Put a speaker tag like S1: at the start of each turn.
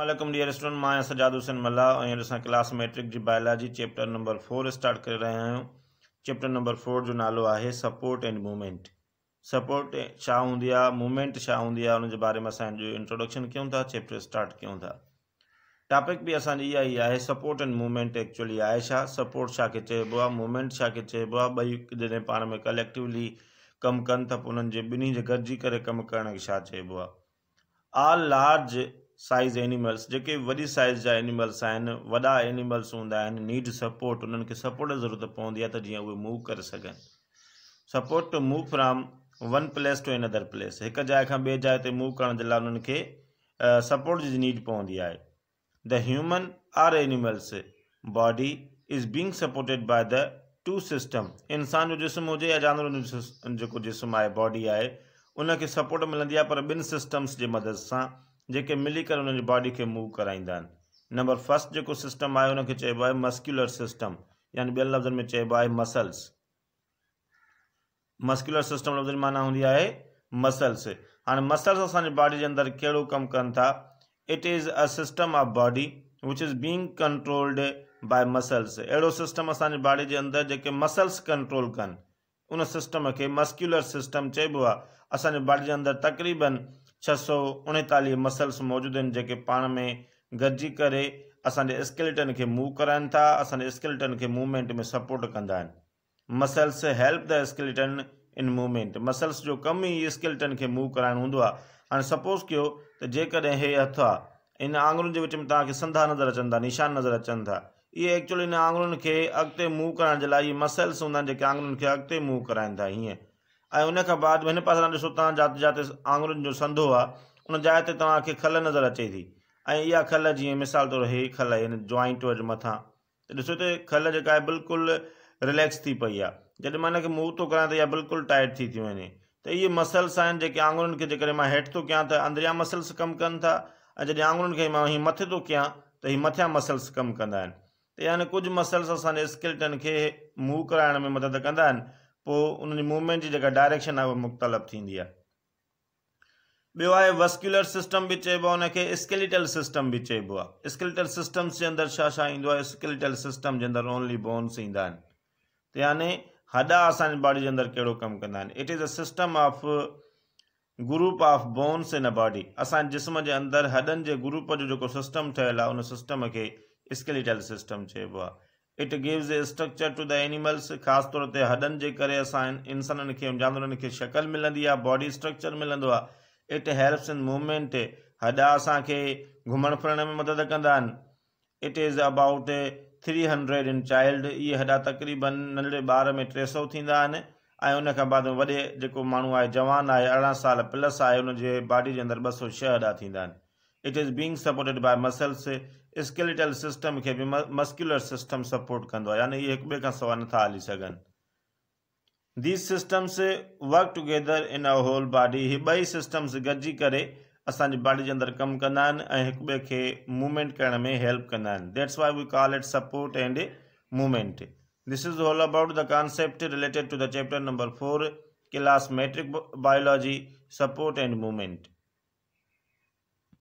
S1: Aslam dear student मैं सजाद हुसैन मल्ला और असा क्लास मैट्रिक जी biology chapter number four start कर रहा आहियूं चैप्टर नंबर फोर जो नालो है सपोर्ट एंड मूवमेंट सपोर्ट होंगी मूवमेंट होंगी हूंदी बारे में जो इंट्रोडक्शन क्यों था चैप्टर स्टार्ट क्यों था टॉपिक भी असांजी ही है सपोर्ट एंड मूवमेंट एक्चुअली है सपोर्ट छा खे मूवमेंट छा खे चइबो आहे में कलेक्टिवली कम कन तो पोइ बिन्हीं जे कर कम गॾिजी चब आ आल लार्ज साइज़ एनिमल्स जेके वॾी साइज़ जा एनिमल्स आहिनि वॾा एनिमल्स हूंदा आहिनि नीड सपोर्ट उन्हनि खे सपोट ज़रूरत पवंदी आहे त जीअं उहे मूव करे सघनि support to move from one place to another place हिकु जाइ खां ॿिए जाइ ते मूव करण जे लाइ उन्हनि खे सपोर्ट जी नीड पवंदी आहे the human or animals body is being supported by the two system इंसान जो जिस्म हुजे या जानवरनि जो जेको जिस्म आहे बॉडी आहे उनखे सपोर्ट मिलंदी आहे पर ॿिनि सिस्टम्स जे मदद सां जेके मिली करे हुनजी बॉडी खे मूव कराईंदा आहिनि नंबर फर्स्ट जेको सिस्टम आहे हुनखे चइबो आहे मस्क्यूलर सिस्टम यानी ॿियनि लफ़्ज़नि में चइबो आहे मसल्स मस्क्यूलर सिस्टम लफ़्ज़ जी माना हूंदी आहे मसल्स हाणे मसल्स असांजे बॉडी जे अंदरि कहिड़ो कमु कनि था it is a system of body which is being controlled by muscles अहिड़ो सिस्टम असांजे बॉडी जे अंदरि जेके मसल्स कंट्रोल कनि उन सिस्टम खे मस्क्यूलर सिस्टम चइबो आहे बॉडी जे अंदरि तक़रीबन छह सौ उणेतालीह मसल्स मौजूदु आहिनि जेके पाण में गॾिजी करे असांजे स्किलिटनि खे मूव कराइनि था असांजे स्केलटनि खे मूवमेंट में सपोर्ट कंदा आहिनि muscles help the स्किलिटन in movement muscles जो कमु ई स्केलटनि खे मूव कराइणो हूंदो आहे हाणे सपोज़ कयो त जेकॾहिं हे हथु आहे इन आंगुरुनि जे विच में तव्हांखे संधा नज़र अचनि था निशान नज़र अचनि था इहे एक्चुअली इन आङुरुनि खे अॻिते मूव कराइण जे लाइ इहे मसल्स हूंदा आहिनि जेके आंगुरुनि खे अॻिते मूव कराइनि था हीअं ऐं उन खां बाद हिन पासे ॾिसो तव्हां जाते जाते आङुरियुनि जो संधो आहे उन जाइ ते तव्हांखे खल नज़र अचे थी ऐं इहा खल जीअं मिसाल तौरु हे खल हिन जॉइंट जे मथां त ॾिसो त खल जेका आहे बिल्कुलु रिलेक्स थी पई आहे जॾहिं मां हिन खे मूव थो कराया त इहा बिल्कुलु टाइट थी थी वञे त इहे मसल्स आहिनि जेके आङुरियुनि खे जेकॾहिं मां हेठि थो कयां त अंदरियां मसल्स कमु कनि था ऐं जॾहिं आङुरियुनि खे मां इहो मथे थो कयां त हीअ मथियां मसल्स कमु कंदा आहिनि त यानी कुझु मसल्स असांजे स्किल्टन खे मूव कराइण में मदद कंदा आहिनि पोइ जी मूवमेंट जी जेका डायरेक्शन आहे उहा मुख़्तलिफ़ थींदी आहे ॿियो आहे वस्क्यूलर सिस्टम बि चइबो आहे उनखे स्केलिटल सिस्टम बि चइबो आहे स्केलिटल सिस्टम्स जे अंदरि छा छा ईंदो आहे स्केलिटल सिस्टम जे अंदरि ओनली बोन्स ईंदा आहिनि त याने हॾा असांजी बॉडी जे अंदरि कहिड़ो कमु कंदा आहिनि it is a system of group of bones in a body असांजे जिस्म जे अंदरि हॾनि जे ग्रुप जो जेको सिस्टम ठहियलु आहे उन सिस्टम खे स्केलिटल सिस्टम चइबो आहे it gives a structure to the animals ख़ासि तौर ते हॾनि जे करे असां इंसाननि खे जानवरनि खे शकल मिलंदी आहे बॉडी स्ट्रक्चर मिलंदो आहे इट हेल्प्स इन मूवमेंट हॾा असांखे घुमण फिरण में मदद कंदा आहिनि it is about three hundred in child इहे हॾा तकरीबन नंढे ॿार में टे सौ थींदा आहिनि ऐं उन खां बाद वॾे जेको माण्हू आहे जवान आहे अरिड़हं साल प्लस आहे उनजे बॉडी जे अंदरि ॿ सौ छह हॾा थींदा आहिनि it is being supported by muscles Skeletal system के बि muscular system support कंदो आहे यानी हिक ॿिए खां हली सन these systems work together in a whole body ही ॿई systems गॾिजी करे असांजी बॉडी जे अंदरि कमु कंदा आहिनि ऐं हिक मूवमेंट करण में हेल्प कंदा that's why we call it support and movement this is all about the concept related to the chapter number four class matric biology support and movement